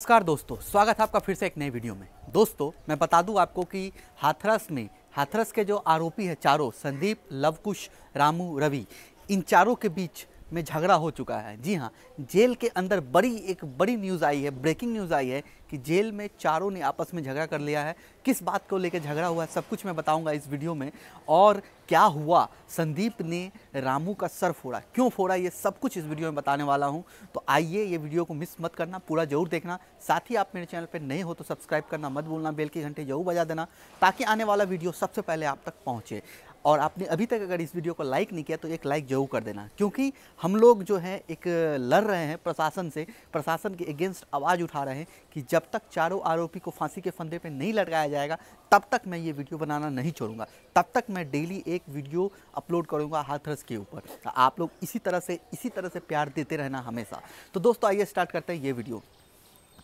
नमस्कार दोस्तों स्वागत है आपका फिर से एक नए वीडियो में दोस्तों मैं बता दूं आपको कि हाथरस में हाथरस के जो आरोपी है चारों संदीप लवकुश रामू रवि इन चारों के बीच में झगड़ा हो चुका है जी हाँ जेल के अंदर बड़ी एक बड़ी न्यूज़ आई है ब्रेकिंग न्यूज़ आई है कि जेल में चारों ने आपस में झगड़ा कर लिया है किस बात को लेकर झगड़ा हुआ है सब कुछ मैं बताऊंगा इस वीडियो में और क्या हुआ संदीप ने रामू का सर फोड़ा क्यों फोड़ा ये सब कुछ इस वीडियो में बताने वाला हूँ तो आइए ये वीडियो को मिस मत करना पूरा जरूर देखना साथ ही आप मेरे चैनल पर नए हो तो सब्सक्राइब करना मत भूलना बेल की घंटे जरूर बजा देना ताकि आने वाला वीडियो सबसे पहले आप तक पहुँचे और आपने अभी तक अगर इस वीडियो को लाइक नहीं किया तो एक लाइक जरूर कर देना क्योंकि हम लोग जो है एक लड़ रहे हैं प्रशासन से प्रशासन के अगेंस्ट आवाज़ उठा रहे हैं कि जब तक चारों आरोपी को फांसी के फंदे पर नहीं लटकाया जाएगा तब तक मैं ये वीडियो बनाना नहीं छोड़ूंगा तब तक मैं डेली एक वीडियो अपलोड करूँगा हाथरस के ऊपर तो आप लोग इसी तरह से इसी तरह से प्यार देते रहना हमेशा तो दोस्तों आइए स्टार्ट करते हैं ये वीडियो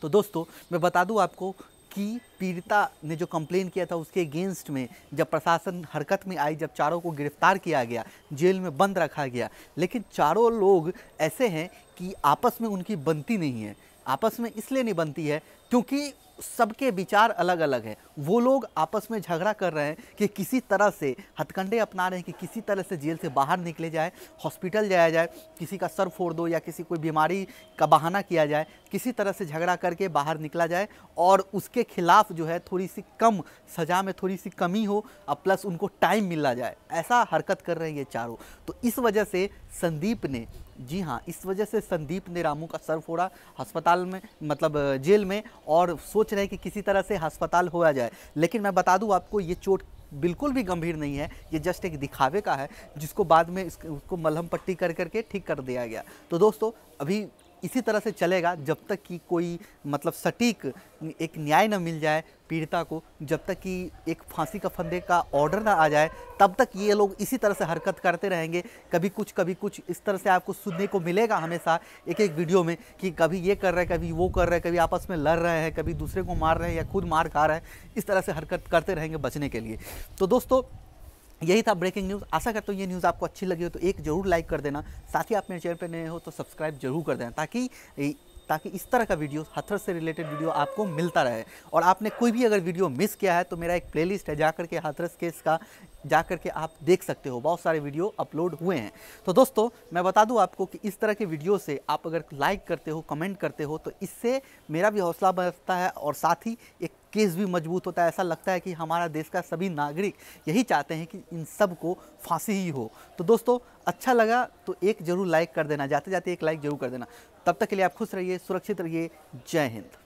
तो दोस्तों मैं बता दूं आपको कि पीड़िता ने जो कंप्लेन किया था उसके अगेंस्ट में जब प्रशासन हरकत में आई जब चारों को गिरफ्तार किया गया जेल में बंद रखा गया लेकिन चारों लोग ऐसे हैं कि आपस में उनकी बनती नहीं है आपस में इसलिए नहीं बनती है क्योंकि सबके विचार अलग अलग हैं वो लोग आपस में झगड़ा कर रहे हैं कि किसी तरह से हथकंडे अपना रहे हैं कि किसी तरह से जेल से बाहर निकले जाए हॉस्पिटल जाया जाए किसी का सर फोड़ दो या किसी कोई बीमारी का बहाना किया जाए किसी तरह से झगड़ा करके बाहर निकला जाए और उसके खिलाफ जो है थोड़ी सी कम सज़ा में थोड़ी सी कमी हो और प्लस उनको टाइम मिला जाए ऐसा हरकत कर रहे हैं ये चारों तो इस वजह से संदीप ने जी हाँ इस वजह से संदीप ने रामू का सर फोड़ा अस्पताल में मतलब जेल में और सोच रहे हैं कि किसी तरह से अस्पताल होया जाए लेकिन मैं बता दूँ आपको ये चोट बिल्कुल भी गंभीर नहीं है ये जस्ट एक दिखावे का है जिसको बाद में इसको मलहम पट्टी कर करके ठीक कर दिया गया तो दोस्तों अभी इसी तरह से चलेगा जब तक कि कोई मतलब सटीक एक न्याय न मिल जाए पीड़िता को जब तक कि एक फांसी का फंदे का ऑर्डर ना आ जाए तब तक ये लोग इसी तरह से हरकत करते रहेंगे कभी कुछ कभी कुछ इस तरह से आपको सुनने को मिलेगा हमेशा एक एक वीडियो में कि कभी ये कर रहे हैं कभी वो कर रहे हैं कभी आपस में लड़ रहे हैं कभी दूसरे को मार रहे हैं या खुद मार खा रहे हैं इस तरह से हरकत करते रहेंगे बचने के लिए तो दोस्तों यही था ब्रेकिंग न्यूज़ आशा करता हूँ ये न्यूज़ आपको अच्छी लगी हो तो एक जरूर लाइक कर देना साथ ही आप मेरे चैनल पर नए हो तो सब्सक्राइब जरूर कर देना ताकि ताकि इस तरह का वीडियो हथर से रिलेटेड वीडियो आपको मिलता रहे और आपने कोई भी अगर वीडियो मिस किया है तो मेरा एक प्लेलिस्ट है जा करके हथरस केस का जा करके आप देख सकते हो बहुत सारे वीडियो अपलोड हुए हैं तो दोस्तों मैं बता दूं आपको कि इस तरह के वीडियो से आप अगर लाइक करते हो कमेंट करते हो तो इससे मेरा भी हौसला बढ़ता है और साथ ही एक केस भी मजबूत होता है ऐसा लगता है कि हमारा देश का सभी नागरिक यही चाहते हैं कि इन सब को फांसी ही हो तो दोस्तों अच्छा लगा तो एक जरूर लाइक कर देना जाते जाते एक लाइक जरूर कर देना तब तक के लिए आप खुश रहिए सुरक्षित रहिए जय हिंद